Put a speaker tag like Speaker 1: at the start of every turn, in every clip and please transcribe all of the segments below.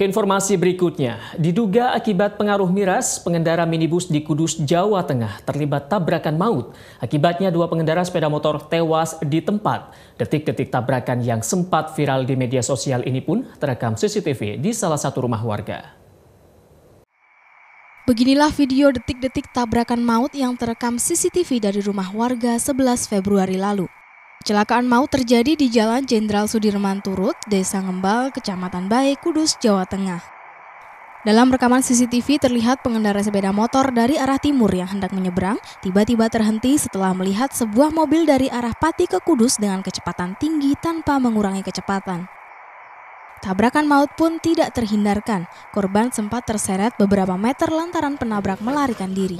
Speaker 1: Informasi berikutnya, diduga akibat pengaruh miras, pengendara minibus di Kudus, Jawa Tengah terlibat tabrakan maut. Akibatnya dua pengendara sepeda motor tewas di tempat. Detik-detik tabrakan yang sempat viral di media sosial ini pun terekam CCTV di salah satu rumah warga.
Speaker 2: Beginilah video detik-detik tabrakan maut yang terekam CCTV dari rumah warga 11 Februari lalu. Kecelakaan maut terjadi di Jalan Jenderal Sudirman Turut, Desa Ngembal, Kecamatan Baik, Kudus, Jawa Tengah. Dalam rekaman CCTV terlihat pengendara sepeda motor dari arah timur yang hendak menyeberang tiba-tiba terhenti setelah melihat sebuah mobil dari arah Pati ke Kudus dengan kecepatan tinggi tanpa mengurangi kecepatan. Tabrakan maut pun tidak terhindarkan. Korban sempat terseret beberapa meter lantaran penabrak melarikan diri.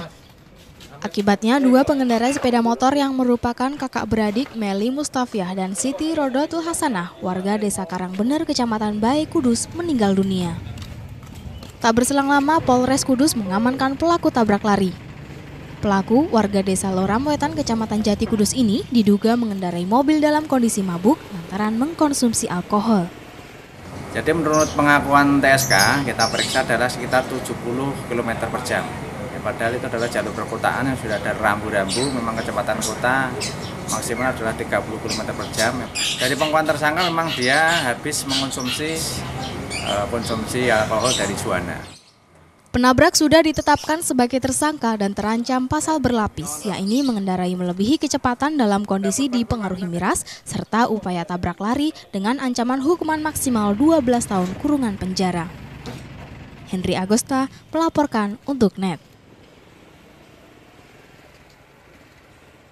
Speaker 2: Akibatnya, dua pengendara sepeda motor yang merupakan kakak beradik Meli Mustafiah dan Siti Rodotul Hasanah, warga desa Karangbener, kecamatan Baik Kudus, meninggal dunia. Tak berselang lama, Polres Kudus mengamankan pelaku tabrak lari. Pelaku, warga desa Loramwetan, kecamatan Jati Kudus ini diduga mengendarai mobil dalam kondisi mabuk lantaran mengkonsumsi alkohol.
Speaker 3: Jadi menurut pengakuan TSK, kita periksa adalah sekitar 70 km per jam padahal itu adalah jalur perkotaan yang sudah ada rambu-rambu memang kecepatan kota maksimal adalah 30 km per jam dari pengakuan tersangka memang dia habis mengonsumsi eh, konsumsi alkohol dari juana
Speaker 2: Penabrak sudah ditetapkan sebagai tersangka dan terancam pasal berlapis, yakni mengendarai melebihi kecepatan dalam kondisi dipengaruhi miras, serta upaya tabrak lari dengan ancaman hukuman maksimal 12 tahun kurungan penjara. Henry Agusta melaporkan untuk NET.